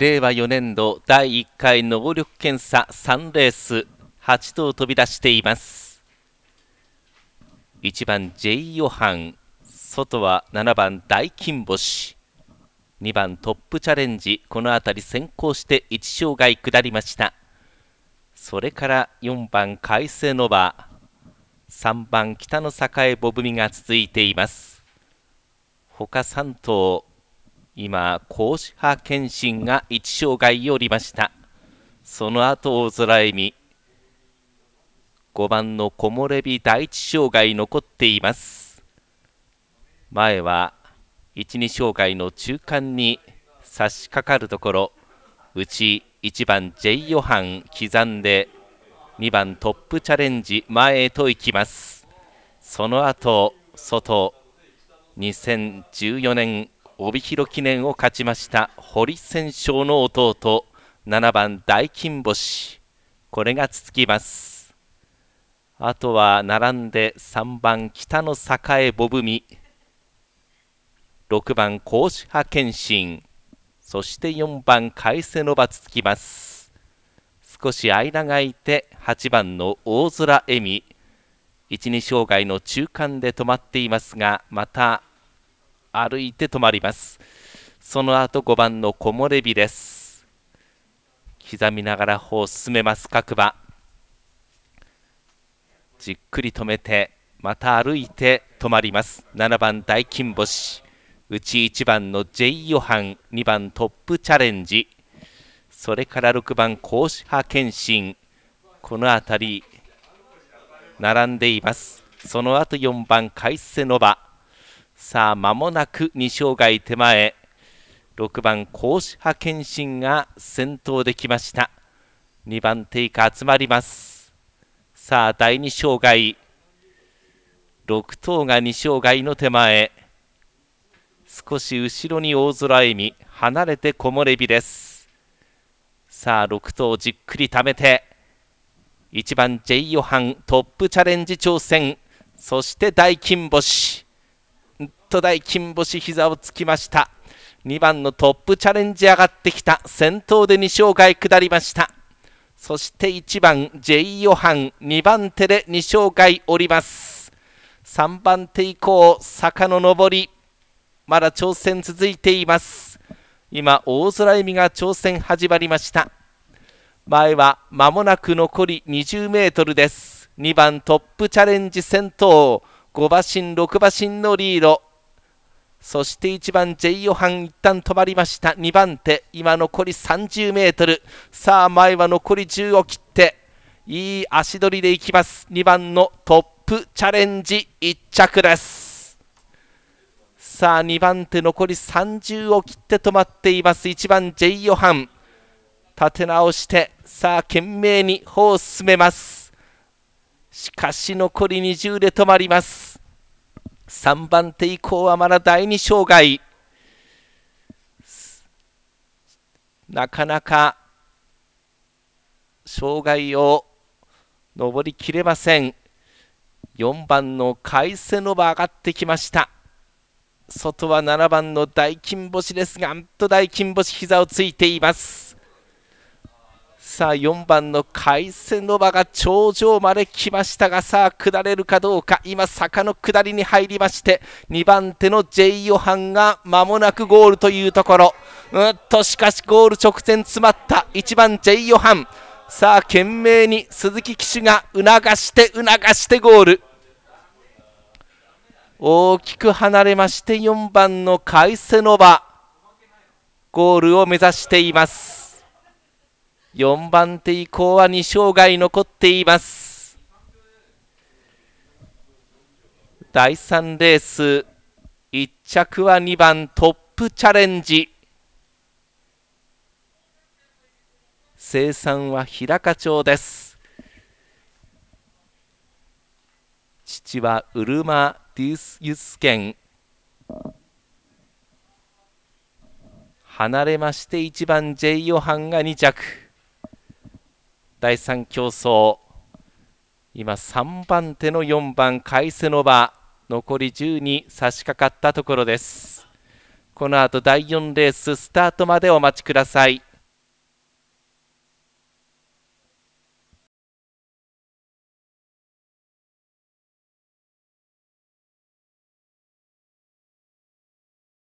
令和4年度第1回能力検査3レース8頭飛び出しています1番ジェイ・ヨハン外は7番大金星2番トップチャレンジこの辺り先行して1障害下りましたそれから4番海瀬ノバ3番北の栄ボブミが続いています他3頭今高子波謙信が1障害をりましたその後大空恵美5番の木漏れ日第1障害残っています前は12障害の中間に差し掛かるところうち1番 J ヨハン刻んで2番トップチャレンジ前へと行きますその後外2014年帯広記念を勝ちました堀千勝の弟7番大金星これが続きますあとは並んで3番北の栄ボブミ6番甲子派謙信そして4番海瀬の場続きます少し間が空いて8番の大空恵美12障害の中間で止まっていますがまた歩いて止まりますその後5番の木漏れ日です刻みながら歩を進めます各馬じっくり止めてまた歩いて止まります7番大金星うち1番の J・ ヨハン2番トップチャレンジそれから6番甲子派謙信この辺り並んでいますその後4番カイセノバさあ間もなく2障害手前6番甲子派謙信が先頭できました2番手以下集まりますさあ第2障害6頭が2障害の手前少し後ろに大空笑み、離れて木漏れ日ですさあ6頭じっくり貯めて1番 J ヨハントップチャレンジ挑戦そして大金星ト台金星膝をつきました2番のトップチャレンジ上がってきた先頭で2勝外下りましたそして1番 J ヨハン2番手で2勝外おります3番手以降坂の上りまだ挑戦続いています今大空恵美が挑戦始まりました前は間もなく残り20メートルです2番トップチャレンジ先頭5馬身6馬身のリードそして1番ジェイヨハン一旦止まりました2番手今残り 30m さあ前は残り10を切っていい足取りでいきます2番のトップチャレンジ1着ですさあ2番手残り30を切って止まっています1番ジェイヨハン立て直してさあ懸命に歩を進めますしかし残り20で止まります3番手以降はまだ第2障害なかなか障害を登りきれません4番の海瀬のノバ上がってきました外は7番の大金星ですがんと大金星膝をついていますさあ4番の回線の場が頂上まで来ましたがさあ下れるかどうか今坂の下りに入りまして2番手の J ヨハンが間もなくゴールというところうっとしかしゴール直前詰まった1番 J ヨハンさあ懸命に鈴木騎手が促して促してゴール大きく離れまして4番のカイセノバゴールを目指しています4番手以降は2障害残っています第3レース1着は2番トップチャレンジ生産は日高町です父はうるまデュースユスケン離れまして1番 J ヨハンが2着第3競争今3番手の4番カイの場残り10に差し掛かったところですこの後第4レーススタートまでお待ちください